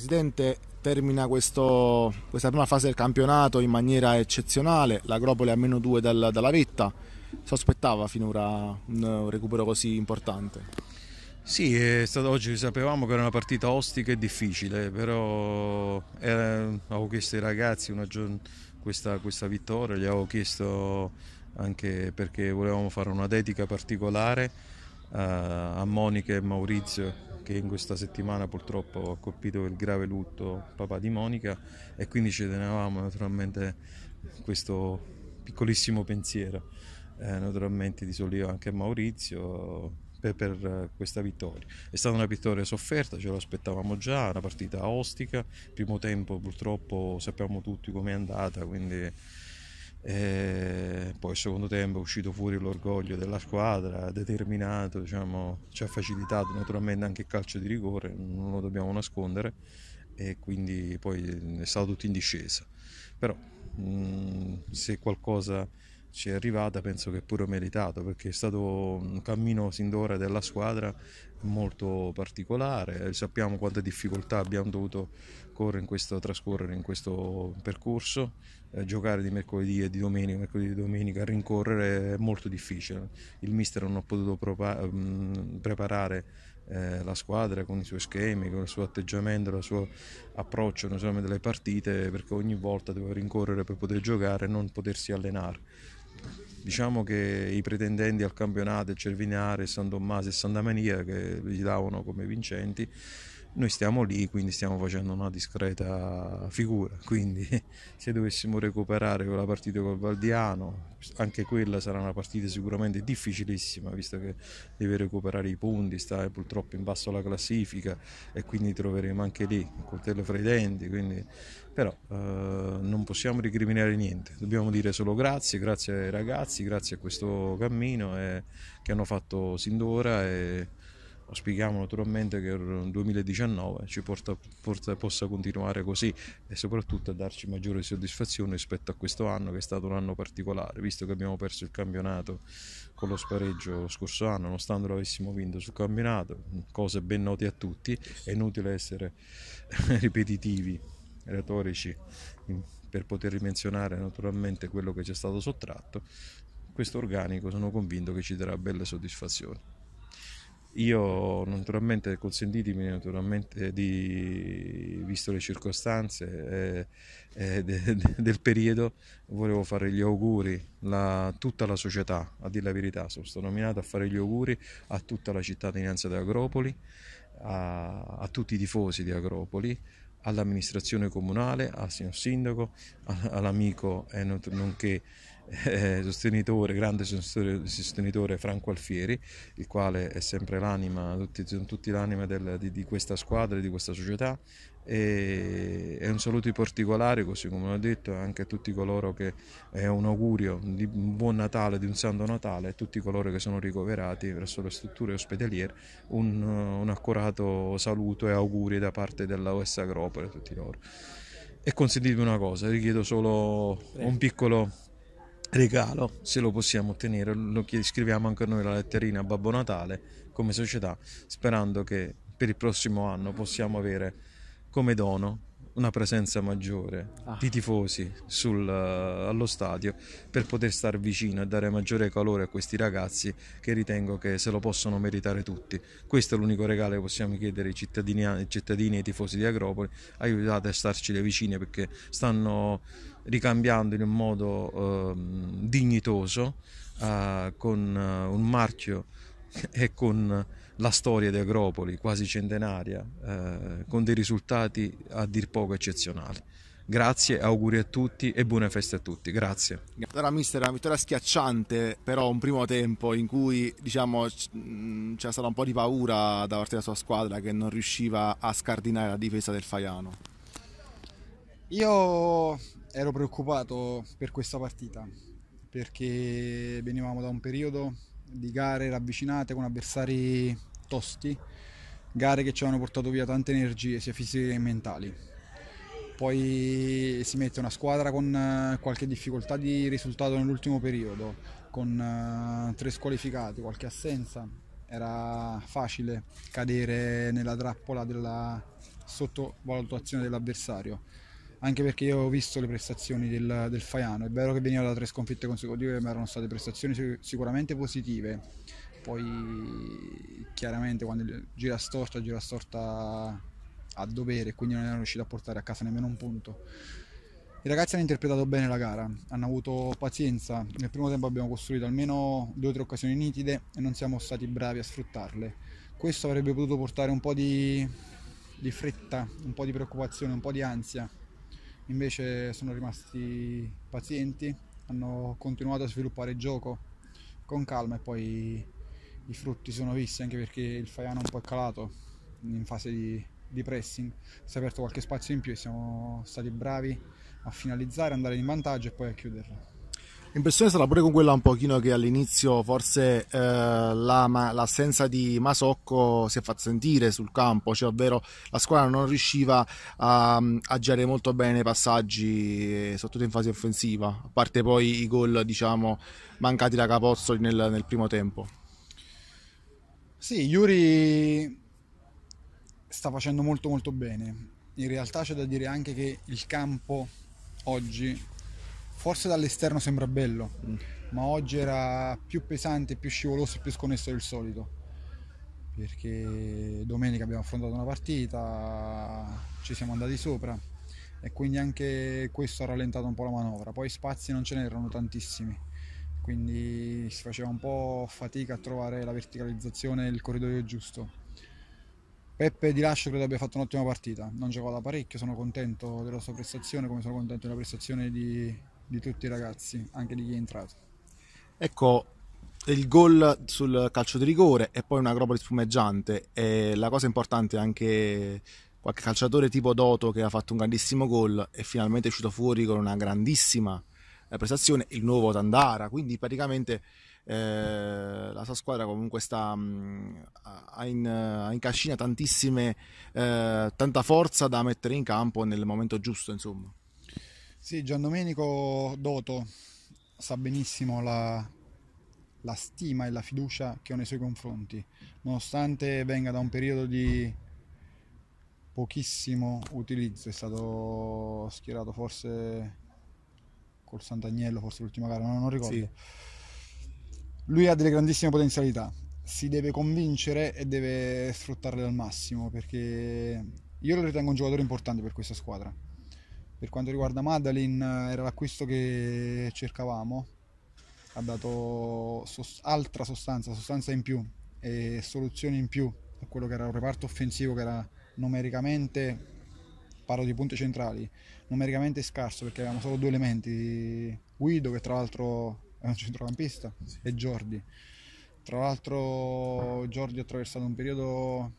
Presidente, termina questo, questa prima fase del campionato in maniera eccezionale, l'Agropoli a meno 2 dal, dalla vetta, sospettava finora un recupero così importante? Sì, stato, oggi sapevamo che era una partita ostica e difficile, però era, eh, avevo chiesto ai ragazzi questa, questa vittoria, gli avevo chiesto anche perché volevamo fare una dedica particolare eh, a Monica e Maurizio che in questa settimana purtroppo ha colpito il grave lutto papà di Monica e quindi ci tenevamo naturalmente questo piccolissimo pensiero eh, naturalmente di sollievo anche a Maurizio per, per, questa vittoria. È stata una vittoria sofferta, ce l'aspettavamo già, una partita ostica, primo tempo purtroppo sappiamo tutti com'è andata, quindi e poi il secondo tempo è uscito fuori l'orgoglio della squadra, determinato, diciamo, ci ha facilitato naturalmente anche il calcio di rigore, non lo dobbiamo nascondere e quindi poi è stato tutto in discesa. Però mh, mm, se qualcosa ci è arrivata penso che è pure meritato perché è stato un cammino sin d'ora della squadra molto particolare, sappiamo quante difficoltà abbiamo dovuto in questo, trascorrere in questo percorso, eh, giocare di mercoledì e di domenica, mercoledì e domenica, rincorrere è molto difficile, il mister non ha potuto propa- mm, preparare eh, la squadra con i suoi schemi, con il suo atteggiamento, il suo approccio nell'esame delle partite perché ogni volta doveva rincorrere per poter giocare e non potersi allenare Diciamo che i pretendenti al campionato, Cervinare, San Tommaso e Santa Maria, che li davano come vincenti, noi stiamo lì, quindi stiamo facendo una discreta figura, quindi se dovessimo recuperare quella partita col Valdiano, anche quella sarà una partita sicuramente difficilissima, visto che deve recuperare i punti, sta purtroppo in basso alla classifica e quindi troveremo anche lì un coltello fra i denti, quindi però eh, non possiamo ricriminare niente, dobbiamo dire solo grazie, grazie ai ragazzi, grazie a questo cammino eh, che hanno fatto sin d'ora. Eh, Spieghiamo naturalmente che il 2019 ci porta, porta, possa continuare così e soprattutto a darci maggiore soddisfazione rispetto a questo anno che è stato un anno particolare, visto che abbiamo perso il campionato con lo spareggio lo scorso anno, nonostante l'avessimo vinto sul campionato, cose ben note a tutti, è inutile essere ripetitivi, retorici, per poter rimensionare naturalmente quello che ci è stato sottratto. Questo organico sono convinto che ci darà belle soddisfazioni. Io naturalmente, consentitemi naturalmente di, visto le circostanze eh, eh, de, de, del periodo, volevo fare gli auguri a tutta la società, a dire la verità, sono stato nominato a fare gli auguri a tutta la cittadinanza di Agropoli, a, a tutti i tifosi di Agropoli, all'amministrazione comunale, al signor sindaco, all'amico eh, nonché eh, sostenitore, grande sostenitore Franco Alfieri, il quale è sempre l'anima, tutti, tutti l'anima del, di, di, questa squadra, di questa società. E, un saluto particolare, così come ho detto, anche a tutti coloro che è un augurio di un buon Natale, di un Santo Natale, a tutti coloro che sono ricoverati presso le strutture ospedaliere, un, un accurato saluto e auguri da parte della OS Agropole a tutti loro. E consentitemi una cosa, vi chiedo solo un piccolo regalo, se lo possiamo ottenere, lo scriviamo anche noi la letterina a Babbo Natale come società, sperando che per il prossimo anno possiamo avere come dono una presenza maggiore ah. di tifosi sul, uh, allo stadio per poter stare vicino e dare maggiore calore a questi ragazzi che ritengo che se lo possono meritare tutti. Questo è l'unico regalo che possiamo chiedere ai cittadini, ai cittadini e ai tifosi di Agropoli, aiutate a starci le vicine perché stanno ricambiando in un modo eh, dignitoso eh, con eh, un marchio e con la storia di Agropoli quasi centenaria eh, con dei risultati a dir poco eccezionali. Grazie, auguri a tutti e buone feste a tutti. Grazie. Allora, mister, una vittoria schiacciante, però un primo tempo in cui diciamo, mm, c'era stata un po' di paura da parte della sua squadra che non riusciva a scardinare la difesa del Faiano. Io ero preoccupato per questa partita perché venivamo da un periodo di gare ravvicinate con avversari tosti, gare che ci hanno portato via tante energie sia fisiche che mentali. Poi si mette una squadra con eh, qualche difficoltà di risultato nell'ultimo periodo, con eh, tre squalificati, qualche assenza, era facile cadere nella trappola della sottovalutazione dell'avversario anche perché io ho visto le prestazioni del, del, Faiano, è vero che veniva da tre sconfitte consecutive, ma erano state prestazioni sicuramente positive, poi chiaramente quando gira storta, gira storta a dovere, quindi non erano riusciti a portare a casa nemmeno un punto. I ragazzi hanno interpretato bene la gara, hanno avuto pazienza, nel primo tempo abbiamo costruito almeno due o tre occasioni nitide e non siamo stati bravi a sfruttarle. Questo avrebbe potuto portare un po' di, di fretta, un po' di preoccupazione, un po' di ansia invece sono rimasti pazienti, hanno continuato a sviluppare il gioco con calma e poi i frutti sono visti anche perché il Faiano un po' è calato in fase di, di pressing, si è aperto qualche spazio in più e siamo stati bravi a finalizzare, andare in vantaggio e poi a chiuderla. L'impressione sarà pure con quella un pochino che all'inizio forse eh, la, ma, l'assenza di Masocco si è fatta sentire sul campo, cioè ovvero la squadra non riusciva a, a girare molto bene i passaggi, eh, soprattutto in fase offensiva, a parte poi i gol diciamo, mancati da Capozzoli nel, nel primo tempo. Sì, Yuri sta facendo molto molto bene. In realtà c'è da dire anche che il campo oggi forse dall'esterno sembra bello, mm. ma oggi era più pesante, più scivoloso e più sconnesso del solito. Perché domenica abbiamo affrontato una partita, ci siamo andati sopra e quindi anche questo ha rallentato un po' la manovra. Poi spazi non ce n'erano tantissimi, quindi si faceva un po' fatica a trovare la verticalizzazione e il corridoio giusto. Peppe Di Lascio credo abbia fatto un'ottima partita, non giocava da parecchio, sono contento della sua prestazione come sono contento della prestazione di, di tutti i ragazzi, anche di chi è entrato. Ecco, il gol sul calcio di rigore e poi un agropoli spumeggiante. E la cosa importante è anche qualche calciatore tipo Doto che ha fatto un grandissimo gol e finalmente è uscito fuori con una grandissima eh, prestazione, il nuovo Tandara, quindi praticamente eh, la sua squadra comunque sta mh, mm, ha, in, ha in cascina tantissime eh, tanta forza da mettere in campo nel momento giusto, insomma. Sì, Giandomenico Doto sa benissimo la, la stima e la fiducia che ho nei suoi confronti, nonostante venga da un periodo di pochissimo utilizzo, è stato schierato forse col Sant'Agnello, forse l'ultima gara, non, non ricordo. Sì. Lui ha delle grandissime potenzialità, si deve convincere e deve sfruttarle al massimo perché io lo ritengo un giocatore importante per questa squadra per quanto riguarda Madeleine eh, era l'acquisto che cercavamo, ha dato sost- altra sostanza, sostanza in più e soluzioni in più a quello che era un reparto offensivo che era numericamente, parlo di punti centrali, numericamente scarso perché avevamo solo due elementi, Guido che tra l'altro è un centrocampista sì. e Jordi. Tra l'altro Jordi ha attraversato un periodo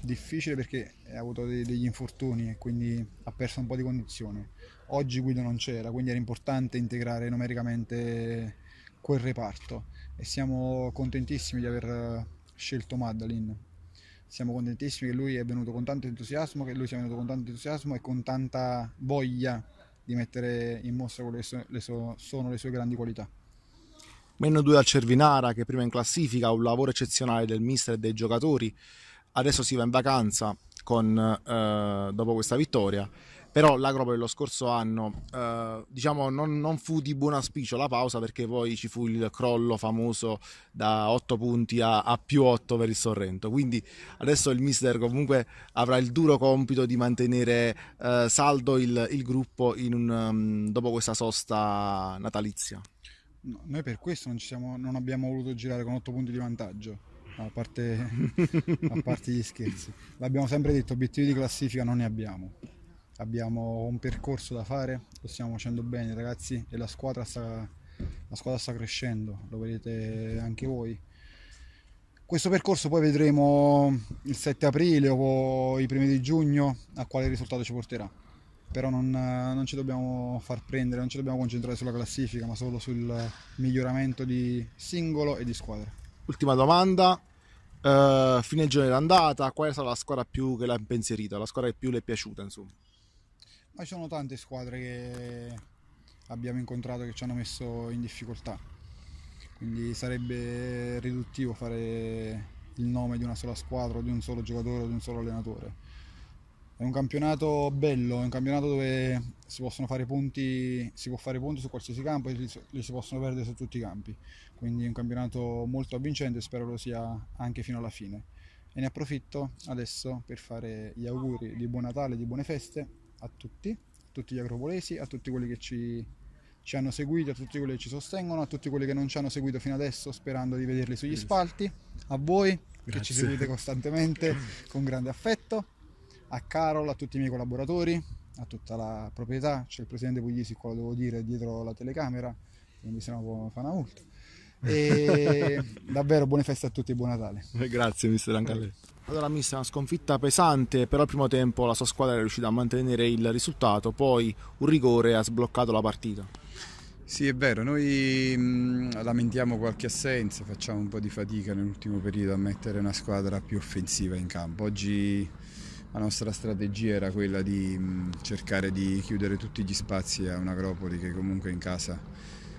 difficile perché ha avuto dei, degli infortuni e quindi ha perso un po' di condizione. Oggi Guido non c'era, quindi era importante integrare numericamente quel reparto e siamo contentissimi di aver scelto Madeline. Siamo contentissimi che lui è venuto con tanto entusiasmo, che lui sia venuto con tanto entusiasmo e con tanta voglia di mettere in mostra quelle che so, sono le sue grandi qualità. Meno due al Cervinara che prima in classifica, un lavoro eccezionale del mister e dei giocatori adesso si va in vacanza con, eh, dopo questa vittoria però per lo scorso anno eh, diciamo non, non, fu di buon auspicio la pausa perché poi ci fu il crollo famoso da 8 punti a, a, più 8 per il Sorrento quindi adesso il mister comunque avrà il duro compito di mantenere eh, saldo il, il gruppo un, um, dopo questa sosta natalizia no, noi per questo non, siamo, non abbiamo voluto girare con 8 punti di vantaggio a parte, a parte gli scherzi. L'abbiamo sempre detto, obiettivi di classifica non ne abbiamo. Abbiamo un percorso da fare, lo stiamo facendo bene ragazzi e la squadra sta, la squadra sta crescendo, lo vedete anche voi. Questo percorso poi vedremo il 7 aprile o i primi di giugno a quale risultato ci porterà. Però non, non, ci dobbiamo far prendere, non ci dobbiamo concentrare sulla classifica, ma solo sul miglioramento di singolo e di squadra ultima domanda. Uh, fine giorno d'andata, qual è stata la squadra più che l'ha impensierita, la squadra che più le è piaciuta, insomma? Ma ci sono tante squadre che abbiamo incontrato che ci hanno messo in difficoltà. Quindi sarebbe riduttivo fare il nome di una sola squadra, di un solo giocatore o di un solo allenatore. È un campionato bello, è un campionato dove si possono fare punti, si può fare punti su qualsiasi campo e li si possono perdere su tutti i campi. Quindi è un campionato molto avvincente e spero lo sia anche fino alla fine. E ne approfitto adesso per fare gli auguri di buon Natale, di buone feste a tutti, a tutti gli agropolesi, a tutti quelli che ci ci hanno seguito, a tutti quelli che ci sostengono, a tutti quelli che non ci hanno seguito fino adesso, sperando di vederli sugli spalti, a voi Grazie. che ci seguite costantemente con grande affetto a Carol, a tutti i miei collaboratori, a tutta la proprietà, c'è il presidente Puglisi, qua lo devo dire, dietro la telecamera, quindi se no fa una multa. E davvero buone feste a tutti e buon Natale. Eh, grazie mister, anche Allora mister, una sconfitta pesante, però al primo tempo la sua squadra è riuscita a mantenere il risultato, poi un rigore ha sbloccato la partita. Sì, è vero, noi mh, lamentiamo qualche assenza, facciamo un po' di fatica nell'ultimo periodo a mettere una squadra più offensiva in campo. Oggi la nostra strategia era quella di mm, cercare di chiudere tutti gli spazi a un che comunque in casa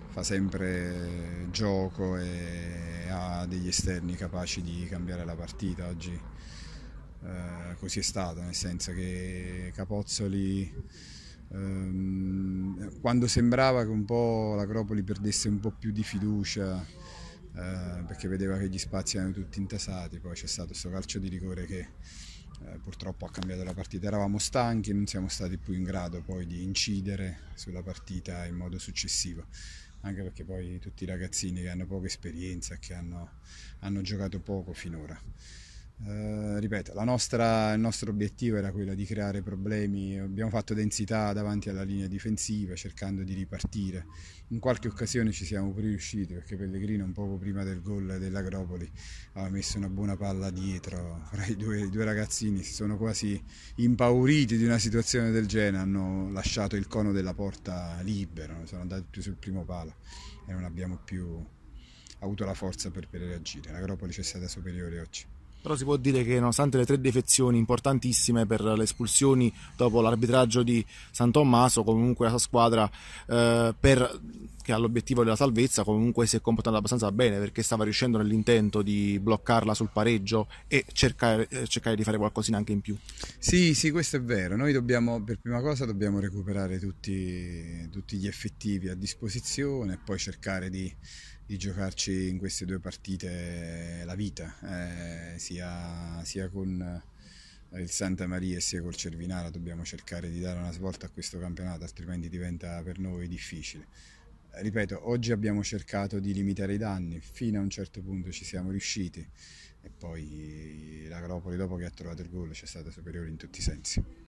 fa sempre gioco e ha degli esterni capaci di cambiare la partita oggi. Eh, così è stato, nel senso che Capozzoli ehm, quando sembrava che un po' l'Acropoli perdesse un po' più di fiducia eh, perché vedeva che gli spazi erano tutti intasati, poi c'è stato questo calcio di rigore che eh, purtroppo ha cambiato la partita, eravamo stanchi, non siamo stati più in grado poi di incidere sulla partita in modo successivo, anche perché poi tutti i ragazzini che hanno poca esperienza, che hanno, hanno giocato poco finora. Uh, ripeto, nostra, il nostro obiettivo era quello di creare problemi, abbiamo fatto densità davanti alla linea difensiva cercando di ripartire, in qualche occasione ci siamo riusciti perché Pellegrino un poco prima del gol dell'Agropoli aveva messo una buona palla dietro fra i due, i due ragazzini, si sono quasi impauriti di una situazione del genere, hanno lasciato il cono della porta libero, sono andati tutti sul primo palo e non abbiamo più avuto la forza per, per reagire, l'Acropoli c'è stata superiore oggi. Però si può dire che nonostante le tre defezioni importantissime per le espulsioni dopo l'arbitraggio di San Tommaso, comunque la sua squadra eh, per, che ha l'obiettivo della salvezza comunque si è comportata abbastanza bene perché stava riuscendo nell'intento di bloccarla sul pareggio e cercare, eh, cercare, di fare qualcosina anche in più. Sì, sì, questo è vero. Noi dobbiamo per prima cosa dobbiamo recuperare tutti, tutti gli effettivi a disposizione e poi cercare di di giocarci in queste due partite la vita, eh, sia, sia, con il Santa Maria sia col Cervinara, dobbiamo cercare di dare una svolta a questo campionato, altrimenti diventa per noi difficile. Ripeto, oggi abbiamo cercato di limitare i danni, fino a un certo punto ci siamo riusciti e poi l'Agropoli dopo che ha trovato il gol ci è stata superiore in tutti i sensi.